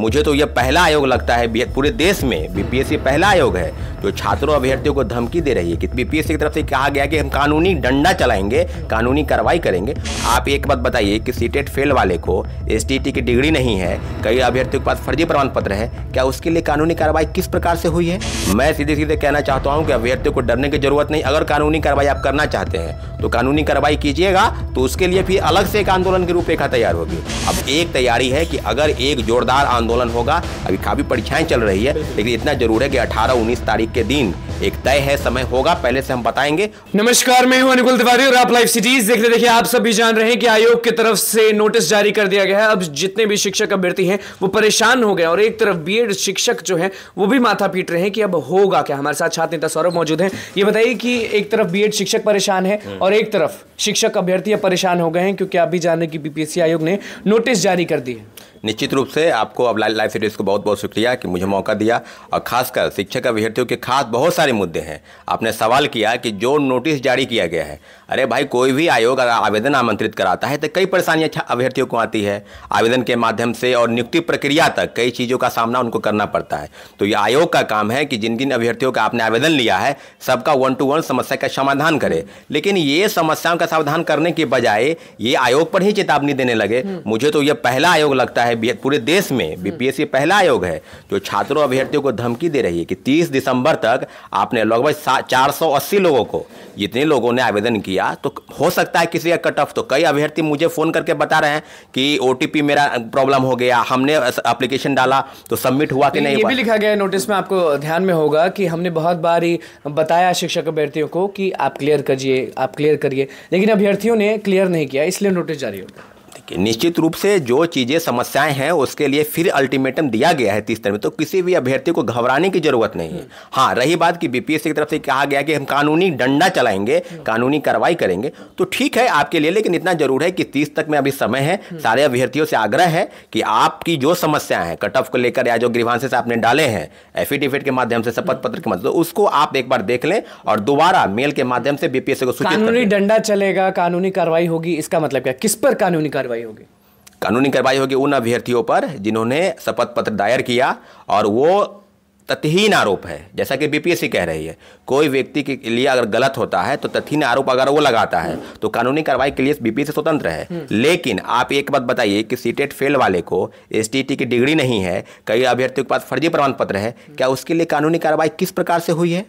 मुझे तो यह पहला आयोग लगता है पूरे देश में बीपीएससी पहला आयोग है जो तो छात्रों अभ्यर्थियों को धमकी दे रही है कि बीपीएससी की तरफ से कहा गया कि हम कानूनी डंडा चलाएंगे कानूनी कार्रवाई करेंगे आप एक बात बताइए कि सीटेट फेल वाले को एस की डिग्री नहीं है कई अभ्यर्थियों के पास फर्जी प्रमाण पत्र है क्या उसके लिए कानूनी कार्रवाई किस प्रकार से हुई है मैं सीधे सीधे कहना चाहता हूँ कि अभ्यर्थियों को डरने की जरूरत नहीं अगर कानूनी कार्रवाई आप करना चाहते हैं तो कानूनी कार्रवाई कीजिएगा तो उसके लिए फिर अलग से एक आंदोलन की रूपरेखा तैयार होगी अब एक तैयारी है कि अगर एक जोरदार आंदोलन होगा अभी काफी परीक्षाएं चल रही है लेकिन इतना जरूर है कि अठारह उन्नीस तारीख तारीख के दिन एक तय है समय होगा पहले से हम बताएंगे नमस्कार मैं हूं अनुकुल तिवारी और आप लाइव सिटीज देख रहे देखिए आप सभी जान रहे हैं कि आयोग की तरफ से नोटिस जारी कर दिया गया है अब जितने भी शिक्षक अभ्यर्थी हैं वो परेशान हो गए और एक तरफ बी शिक्षक जो है वो भी माथा पीट रहे हैं कि अब होगा क्या हमारे साथ छात्र नेता सौरभ मौजूद है ये बताइए कि एक तरफ बी शिक्षक परेशान है हम्म। और एक तरफ शिक्षक अभ्यर्थी परेशान हो गए हैं क्योंकि आप भी जान रहे कि बीपीएससी आयोग ने नोटिस जारी कर दी है निश्चित रूप से आपको अब लाइफ सीरीज को बहुत बहुत शुक्रिया कि मुझे मौका दिया और खासकर शिक्षक अभ्यर्थियों के खास बहुत सारे मुद्दे हैं आपने सवाल किया कि जो नोटिस जारी किया गया है अरे भाई कोई भी आयोग अगर आवेदन आमंत्रित कराता है तो कई परेशानियाँ अभ्यर्थियों को आती है आवेदन के माध्यम से और नियुक्ति प्रक्रिया तक कई चीज़ों का सामना उनको करना पड़ता है तो ये आयोग का काम है कि जिन जिन अभ्यर्थियों का आपने आवेदन लिया है सबका वन टू वन समस्या का समाधान करे लेकिन ये समस्याओं का समाधान करने के बजाय ये आयोग पर ही चेतावनी देने लगे हम्म। मुझे तो ये पहला आयोग लगता है है पूरे देश में हम्म। बीपीएससी पहला आयोग है जो तो छात्रों अभ्यर्थियों को धमकी दे रही है कि 30 दिसंबर तक आपने लगभग चार सौ अस्सी लोगों को जितने लोगों ने आवेदन किया तो हो सकता है किसी का कट ऑफ तो कई अभ्यर्थी मुझे फ़ोन करके बता रहे हैं कि ओ मेरा प्रॉब्लम हो गया हमने अप्लीकेशन डाला तो सबमिट हुआ कि नहीं ये भी लिखा गया नोटिस में आपको ध्यान में होगा कि हमने बहुत बार ही बताया शिक्षक अभ्यर्थियों को कि आप क्लियर करिए आप क्लियर करिए लेकिन अभ्यर्थियों ने क्लियर नहीं किया इसलिए नोटिस जारी होगा कि निश्चित रूप से जो चीज़ें समस्याएं हैं उसके लिए फिर अल्टीमेटम दिया गया है तीस तरह में तो किसी भी अभ्यर्थी को घबराने की जरूरत नहीं है हम्म। हाँ रही बात कि बीपीएससी की तरफ से कहा गया कि हम कानूनी डंडा चलाएंगे हम्म। कानूनी कार्रवाई करेंगे तो ठीक है आपके लिए लेकिन इतना जरूर है कि तीस तक में अभी समय है हम्म। सारे अभ्यर्थियों से आग्रह है कि आपकी जो समस्याएं हैं कट ऑफ को लेकर या जो ग्रीवांसेस आपने डाले हैं एफिडेविट के माध्यम से शपथ पत्र के मतलब उसको आप एक बार देख लें और दोबारा मेल के माध्यम से बीपीएससी को सूचित कानूनी डंडा चलेगा कानूनी कार्रवाई होगी इसका मतलब क्या किस पर कानूनी कार्रवाई कार्रवाई होगी कानूनी कार्रवाई होगी उन अभ्यर्थियों पर जिन्होंने शपथ पत्र दायर किया और वो तथहीन आरोप है जैसा कि बीपीएससी कह रही है कोई व्यक्ति के लिए अगर गलत होता है तो तथहीन आरोप अगर वो लगाता है तो कानूनी कार्रवाई के लिए बीपीएससी स्वतंत्र है लेकिन आप एक बात बताइए कि सीटेट फेल e वाले को एस की डिग्री नहीं है कई अभ्यर्थियों के पास फर्जी प्रमाण पत्र है क्या उसके लिए कानूनी कार्रवाई किस प्रकार से हुई है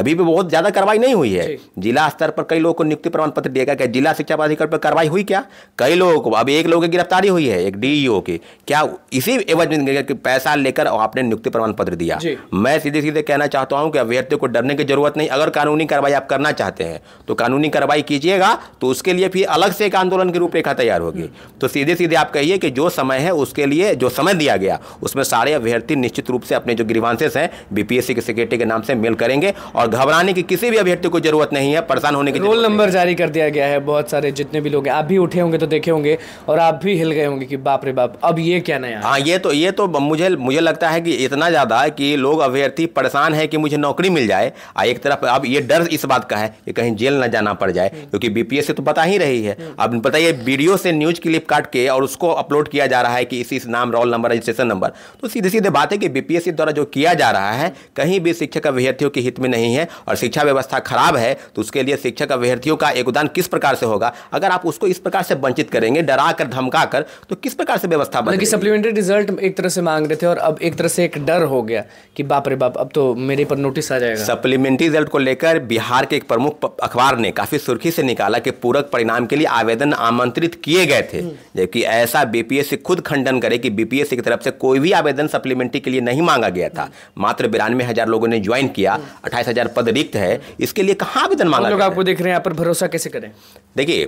अभी भी बहुत ज़्यादा कार्रवाई नहीं हुई है जिला स्तर पर कई लोगों को नियुक्ति प्रमाण पत्र दिया गया जिला शिक्षा प्राधिकरण पर कार्रवाई हुई क्या कई लोगों को अब एक लोगों की गिरफ्तारी हुई है एक डीईओ e की क्या इसी एवज में पैसा लेकर आपने नियुक्ति प्रमाण पत्र दिया मैं सीधे सीधे कहना चाहता हूं कि अभ्यर्थियों को डरने की जरूरत नहीं अगर कानूनी कार्रवाई आप करना चाहते हैं तो कानूनी कार्रवाई कीजिएगा तो उसके लिए फिर अलग से एक आंदोलन की रूपरेखा तैयार होगी तो सीधे सीधे आप कहिए कि जो समय है उसके लिए जो समय दिया गया उसमें सारे अभ्यर्थी निश्चित रूप से अपने जो ग्रीवांसेस हैं बीपीएससी के सेक्रेटरी के नाम से मेल करेंगे और घबराने की किसी भी अभ्यर्थी को जरूरत नहीं है परेशान होने की रोल नंबर जारी कर दिया गया है बहुत सारे जितने भी लोग हैं आप भी उठे होंगे तो देखे होंगे और आप भी हिल गए होंगे कि बाप रे बाप अब ये क्या नया हाँ ये तो ये तो मुझे मुझे लगता है कि इतना ज़्यादा है कि लोग लोग अभ्यर्थी परेशान है कि मुझे नौकरी मिल जाए आ एक तरफ अब ये डर इस बात का है कि कहीं जेल ना जाना पड़ जाए हम्म। क्योंकि बीपीएस से तो पता ही रही है हम्म। अब बताइए वीडियो से न्यूज क्लिप काट के और उसको अपलोड किया जा रहा है कि इस इस नाम रोल नंबर रजिस्ट्रेशन नंबर तो सीधे सीधे बात है कि बीपीएससी द्वारा जो किया जा रहा है कहीं भी शिक्षक अभ्यर्थियों के हित में नहीं है और शिक्षा व्यवस्था खराब है तो उसके लिए शिक्षक अभ्यर्थियों का योगदान किस प्रकार से होगा अगर आप उसको इस प्रकार से वंचित करेंगे डरा कर धमका कर तो किस प्रकार से व्यवस्था बनेगी सप्लीमेंट्री रिजल्ट एक तरह से मांग रहे थे और अब एक तरह से एक डर हो गया कि बाप रे बाप अब तो मेरे पर नोटिस आ जाएगा सप्लीमेंट्री रिजल्ट को लेकर बिहार के एक प्रमुख अखबार ने काफी सुर्खी से निकाला कि पूरक परिणाम के लिए आवेदन आमंत्रित किए गए थे हम्म। जबकि ऐसा बीपीएससी खुद खंडन करे कि बीपीएससी की तरफ से कोई भी आवेदन सप्लीमेंट्री के लिए नहीं मांगा गया था हम्म। मात्र बिरानवे हजार लोगों ने ज्वाइन किया हम्म। अट्ठाईस पद रिक्त है इसके लिए कहाँ आवेदन मांगा लोग आपको देख रहे हैं यहाँ पर भरोसा कैसे करें देखिए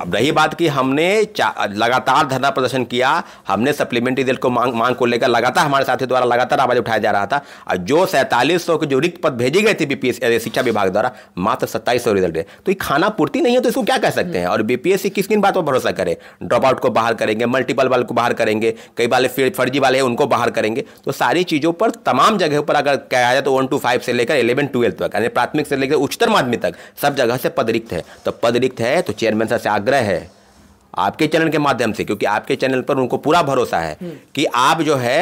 अब रही बात कि हमने लगातार धरना प्रदर्शन किया हमने सप्लीमेंट्री रिजल्ट को मांग मांग को लेकर लगातार हमारे साथी द्वारा लगातार आवाज उठाया जा रहा था और जो सैंतालीस सौ के जो रिक्त पद भेजी गए थे बीपीएससी शिक्षा विभाग द्वारा मात्र सत्ताईस सौ रिजल्ट है तो ये खाना पूर्ति नहीं है तो इसको क्या कह सकते हैं और बीपीएससी किस किन बात पर भरोसा करे ड्रॉप आउट को बाहर करेंगे मल्टीपल वाले को बाहर करेंगे कई वाले फर्जी वाले हैं उनको बाहर करेंगे तो सारी चीज़ों पर तमाम जगह पर अगर कहा जाए तो वन टू फाइव से लेकर इलेवन ट्वेल्थ तक यानी प्राथमिक से लेकर उच्चतर माध्यमिक तक सब जगह से पद रिक्त है तो पद रिक्त है तो चेयरमैन सर आग्रह है आपके चैनल के माध्यम से क्योंकि आपके चैनल पर उनको पूरा भरोसा है हम्म। कि आप जो है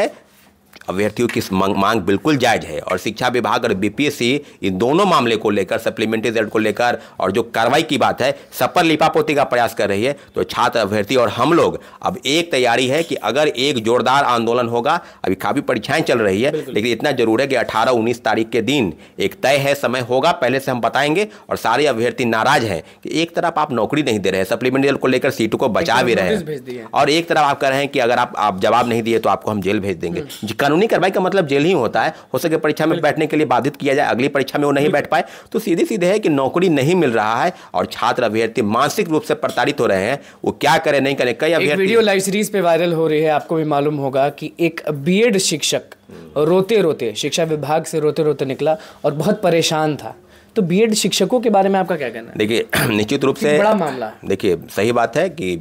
अभ्यर्थियों की मांग, मांग बिल्कुल जायज है और शिक्षा विभाग और बीपीएससी इन दोनों मामले को लेकर सप्लीमेंट्री रिजल्ट को लेकर और जो कार्रवाई की बात है सब पर लिपापोती का प्रयास कर रही है तो छात्र अभ्यर्थी और हम लोग अब एक तैयारी है कि अगर एक जोरदार आंदोलन होगा अभी काफ़ी परीक्षाएं चल रही है लेकिन इतना जरूर है कि अठारह उन्नीस तारीख के दिन एक तय है समय होगा पहले से हम बताएंगे और सारे अभ्यर्थी नाराज हैं कि एक तरफ आप नौकरी नहीं दे रहे हैं सप्लीमेंट्री रिजल्ट को लेकर सीटों को बचा भी रहे हैं और एक तरफ आप कह रहे हैं कि अगर आप जवाब नहीं दिए तो आपको हम जेल भेज देंगे हम्म। कानूनी कानूनी कार्रवाई का मतलब जेल ही होता है हो सके परीक्षा में बैठने के लिए बाधित किया जाए अगली परीक्षा में वो नहीं बैठ पाए तो सीधे सीधे है कि नौकरी नहीं मिल रहा है और छात्र अभ्यर्थी मानसिक रूप से प्रताड़ित हो रहे हैं वो क्या करें नहीं करें कई अभ्यर्थी वीडियो लाइव सीरीज पे वायरल हो रही है आपको भी मालूम होगा कि एक बी शिक्षक रोते रोते शिक्षा विभाग से रोते रोते निकला और बहुत परेशान था तो बी शिक्षकों के बारे में आपका क्या कहना है देखिए निश्चित रूप से बड़ा मामला देखिए सही बात है कि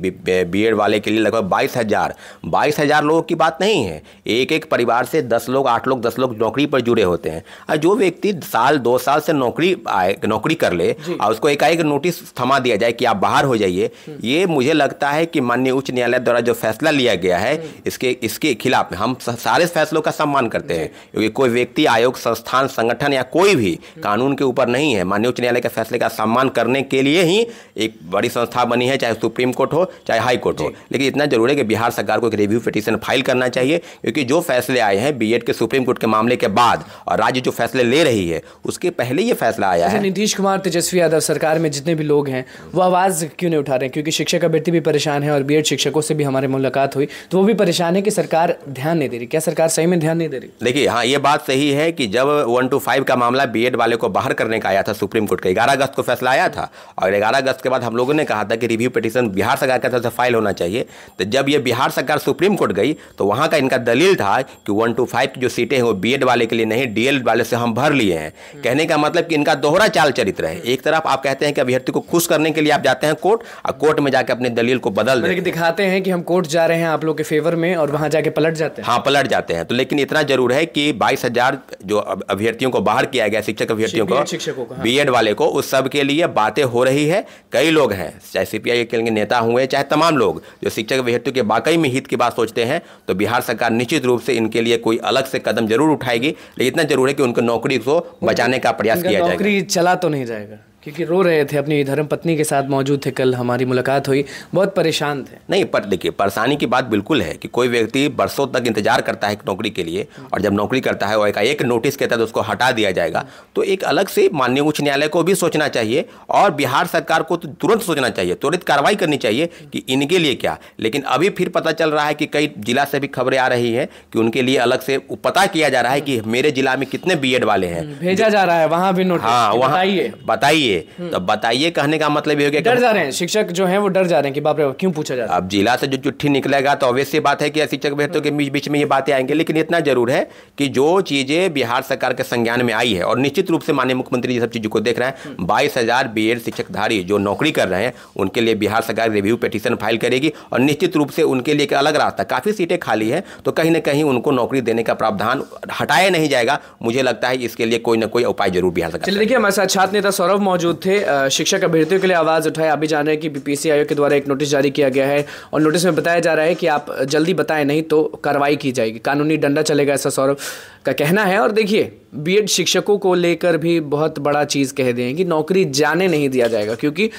बी वाले के लिए लगभग बाईस हज़ार बाईस हज़ार लोगों की बात नहीं है एक एक परिवार से दस लोग आठ लोग दस लोग नौकरी पर जुड़े होते हैं और जो व्यक्ति साल दो साल से नौकरी आए नौकरी कर ले और उसको एकाएक नोटिस थमा दिया जाए कि आप बाहर हो जाइए ये मुझे लगता है कि माननीय उच्च न्यायालय द्वारा जो फैसला लिया गया है हम्म। इसके इसके खिलाफ हम सारे फैसलों का सम्मान करते हैं क्योंकि कोई व्यक्ति आयोग संस्थान संगठन या कोई भी हम्म। कानून के ऊपर नहीं नहीं है माननीय उच्च न्यायालय के फैसले का सम्मान करने के लिए ही एक बड़ी संस्था बनी है चाहे सुप्रीम कोर्ट हो चाहे हाई कोर्ट हो लेकिन इतना जरूरी है कि बिहार सरकार को एक रिव्यू पिटीशन फाइल करना चाहिए क्योंकि जो फैसले आए हैं बी के सुप्रीम कोर्ट के मामले के बाद और राज्य जो फैसले ले रही है उसके पहले ये फैसला आया अच्छा, है नीतीश कुमार तेजस्वी यादव सरकार में जितने भी लोग हैं वो आवाज़ क्यों नहीं उठा रहे क्योंकि शिक्षक अभ्यर्थी भी परेशान है और बी शिक्षकों से भी हमारी मुलाकात हुई तो वो भी परेशान है कि सरकार ध्यान नहीं दे रही क्या सरकार सही में ध्यान नहीं दे रही देखिए हाँ ये बात सही है कि जब वन टू फाइव का मामला बी वाले को बाहर करने का आया था सुप्रीम कोर्ट का ग्यारह अगस्त को फैसला आया था और ग्यारह अगस्त के बाद हम लोगों ने कहा था कि रिव्यू पिटीशन बिहार सरकार की तरफ से फाइल होना चाहिए तो जब ये बिहार सरकार सुप्रीम कोर्ट गई तो वहाँ का इनका दलील था कि वन टू फाइव की जो सीटें हैं वो बी वाले के लिए नहीं डी वाले से हम भर लिए हैं हम्म। कहने का मतलब कि इनका दोहरा चाल चरित्र है एक तरफ आप कहते हैं कि अभ्यर्थी को खुश करने के लिए आप जाते हैं कोर्ट और कोर्ट में जाकर अपने दलील को बदल देते दिखाते हैं कि हम कोर्ट जा रहे हैं आप लोग के फेवर में और वहाँ जाके पलट जाते हैं हाँ पलट जाते हैं तो लेकिन इतना जरूर है कि बाईस जो अभ्यर्थियों को बाहर किया गया शिक्षक अभ्यर्थियों को को एड बीएड वाले को उस सब के लिए बातें हो रही है कई लोग हैं चाहे सीपीआई के नेता हुए चाहे तमाम लोग जो शिक्षक हेतु के वाकई में हित की बात सोचते हैं तो बिहार सरकार निश्चित रूप से इनके लिए कोई अलग से कदम जरूर उठाएगी लेकिन इतना जरूर है कि उनको नौकरी को बचाने का प्रयास किया जाएगा नौकरी चला तो नहीं जाएगा क्योंकि रो रहे थे अपनी धर्म पत्नी के साथ मौजूद थे कल हमारी मुलाकात हुई बहुत परेशान थे नहीं पर देखिए परेशानी की बात बिल्कुल है कि कोई व्यक्ति बरसों तक इंतजार करता है नौकरी के लिए और जब नौकरी करता है वो एक नोटिस के तहत उसको हटा दिया जाएगा तो एक अलग से माननीय उच्च न्यायालय को भी सोचना चाहिए और बिहार सरकार को तो तुरंत सोचना चाहिए त्वरित कार्रवाई करनी चाहिए कि इनके लिए क्या लेकिन अभी फिर पता चल रहा है कि कई जिला से भी खबरें आ रही हैं कि उनके लिए अलग से पता किया जा रहा है कि मेरे जिला में कितने बी वाले हैं भेजा जा रहा है वहाँ भी नोटिस हाँ वहाँ बताइए चाहिए तो बताइए कहने का मतलब ये हो गया डर जा रहे हैं शिक्षक जो है वो डर जा रहे हैं कि बाप रे क्यों पूछा जा रहा है अब जिला से जो चिट्ठी निकलेगा तो अवश्य बात है कि शिक्षक बेहतर के बीच में ये बातें आएंगे लेकिन इतना जरूर है कि जो चीज़ें बिहार सरकार के संज्ञान में आई है और निश्चित रूप से माननीय मुख्यमंत्री जी सब चीज़ों को देख रहे हैं हम्म। बाईस हज़ार बी शिक्षकधारी जो नौकरी कर रहे हैं उनके लिए बिहार सरकार रिव्यू पिटिशन फाइल करेगी और निश्चित रूप से उनके लिए एक अलग रास्ता काफ़ी सीटें खाली है तो कहीं ना कहीं उनको नौकरी देने का प्रावधान हटाया नहीं जाएगा मुझे लगता है इसके लिए कोई ना कोई उपाय जरूर बिहार सरकार देखिए हमारे साथ छात्र नेता सौरभ मौजूद मौजूद थे शिक्षक अभ्यर्थियों के लिए आवाज़ उठाए अभी जाना है कि बीपीसी आयोग के द्वारा एक नोटिस जारी किया गया है और नोटिस में बताया जा रहा है कि आप जल्दी बताएं नहीं तो कार्रवाई की जाएगी कानूनी डंडा चलेगा ऐसा सौरभ का कहना है और देखिए बीएड शिक्षकों को लेकर भी बहुत बड़ा चीज़ कह दें कि नौकरी जाने नहीं दिया जाएगा क्योंकि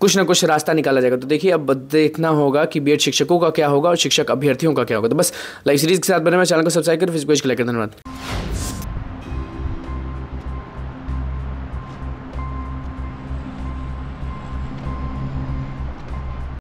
कुछ ना कुछ रास्ता निकाला जाएगा तो देखिए अब देखना होगा कि बीएड शिक्षकों का क्या होगा और शिक्षक अभ्यर्थियों का क्या होगा तो बस लाइव सीरीज के साथ बने चैनल को सब्सक्राइब कर फेसबुक को लाइक धन्यवाद